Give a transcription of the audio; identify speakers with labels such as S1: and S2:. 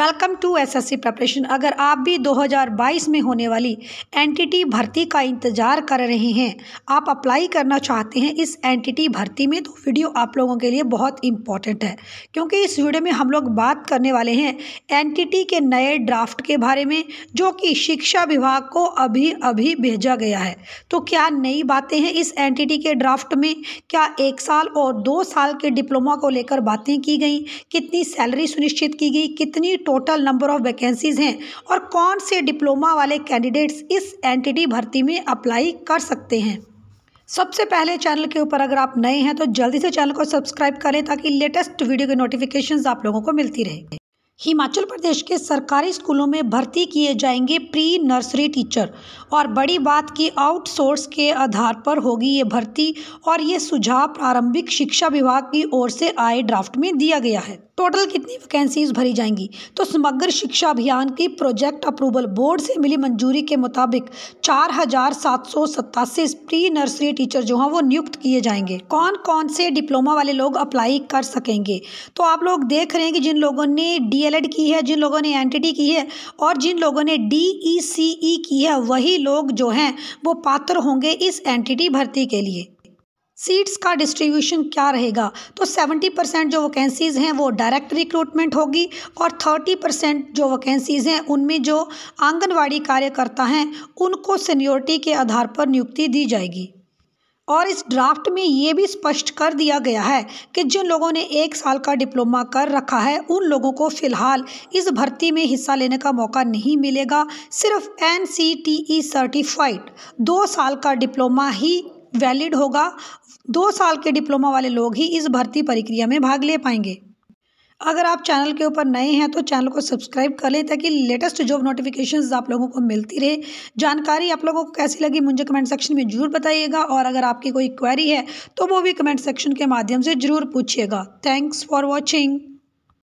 S1: welcome to SSC preparation अगर आप भी 2022 में होने वाली एनटीटी भर्ती का इंतज़ार कर रहे हैं आप अप्लाई करना चाहते हैं इस एनटीटी भर्ती में तो वीडियो आप लोगों के लिए बहुत इंपॉर्टेंट है क्योंकि इस वीडियो में हम लोग बात करने वाले हैं एनटीटी के नए ड्राफ्ट के बारे में जो कि शिक्षा विभाग को अभी अभी भेजा गया है तो क्या नई बातें हैं इस एन के ड्राफ्ट में क्या एक साल और दो साल के डिप्लोमा को लेकर बातें की गई कितनी सैलरी सुनिश्चित की गई कितनी टोटल नंबर ऑफ वैकेंसीज़ हैं और कौन से डिप्लोमा वाले कैंडिडेट्स इस एनटीटी भर्ती में अप्लाई कर सकते हैं सबसे पहले चैनल के ऊपर अगर आप नए हैं तो जल्दी से चैनल को सब्सक्राइब करें ताकि लेटेस्ट वीडियो के नोटिफिकेशन आप लोगों को मिलती रहे हिमाचल प्रदेश के सरकारी स्कूलों में भर्ती किए जाएंगे प्री नर्सरी टीचर और बड़ी बात की आउटसोर्स के आधार पर होगी ये भर्ती और ये सुझाव प्रारंभिक शिक्षा विभाग की ओर से आए ड्राफ्ट में दिया गया है टोटल कितनी वैकेंसीज भरी जाएंगी तो समग्र शिक्षा अभियान की प्रोजेक्ट अप्रूवल बोर्ड से मिली मंजूरी के मुताबिक चार हजार सात सौ सत्तासी प्री नर्सरी टीचर जो हैं वो नियुक्त किए जाएंगे कौन कौन से डिप्लोमा वाले लोग अप्लाई कर सकेंगे तो आप लोग देख रहे हैं कि जिन लोगों ने डीएलएड की है जिन लोगों ने एन की है और जिन लोगों ने डी e e की है वही लोग जो हैं वो पात्र होंगे इस एन भर्ती के लिए सीट्स का डिस्ट्रीब्यूशन क्या रहेगा तो 70 परसेंट जो वैकेंसीज़ हैं वो डायरेक्ट रिक्रूटमेंट होगी और 30 परसेंट जो वैकेंसीज़ हैं उनमें जो आंगनवाड़ी कार्यकर्ता हैं उनको सीनियोरिटी के आधार पर नियुक्ति दी जाएगी और इस ड्राफ्ट में ये भी स्पष्ट कर दिया गया है कि जिन लोगों ने एक साल का डिप्लोमा कर रखा है उन लोगों को फ़िलहाल इस भर्ती में हिस्सा लेने का मौका नहीं मिलेगा सिर्फ एन सर्टिफाइड e दो साल का डिप्लोमा ही वैलिड होगा दो साल के डिप्लोमा वाले लोग ही इस भर्ती प्रक्रिया में भाग ले पाएंगे अगर आप चैनल के ऊपर नए हैं तो चैनल को सब्सक्राइब कर लें ताकि लेटेस्ट जॉब नोटिफिकेशन आप लोगों को मिलती रहे जानकारी आप लोगों को कैसी लगी मुझे कमेंट सेक्शन में ज़रूर बताइएगा और अगर आपकी कोई क्वेरी है तो वो भी कमेंट सेक्शन के माध्यम से ज़रूर पूछिएगा थैंक्स फॉर वॉचिंग